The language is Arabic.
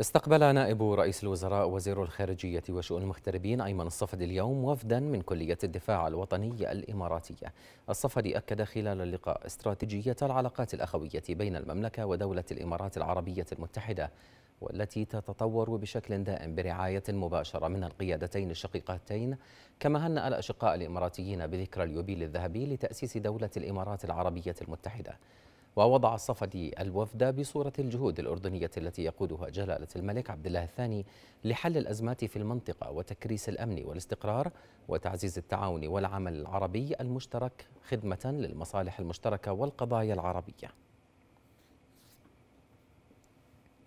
استقبل نائب رئيس الوزراء وزير الخارجية وشؤون المغتربين أيمن الصفدي اليوم وفدا من كلية الدفاع الوطني الإماراتية الصفدي أكد خلال اللقاء استراتيجية العلاقات الأخوية بين المملكة ودولة الإمارات العربية المتحدة والتي تتطور بشكل دائم برعاية مباشرة من القيادتين الشقيقتين كما هنأ الأشقاء الإماراتيين بذكرى اليوبيل الذهبي لتأسيس دولة الإمارات العربية المتحدة ووضع الصفدي الوفد بصورة الجهود الأردنية التي يقودها جلالة الملك عبد الله الثاني لحل الأزمات في المنطقة وتكريس الأمن والاستقرار وتعزيز التعاون والعمل العربي المشترك خدمة للمصالح المشتركة والقضايا العربية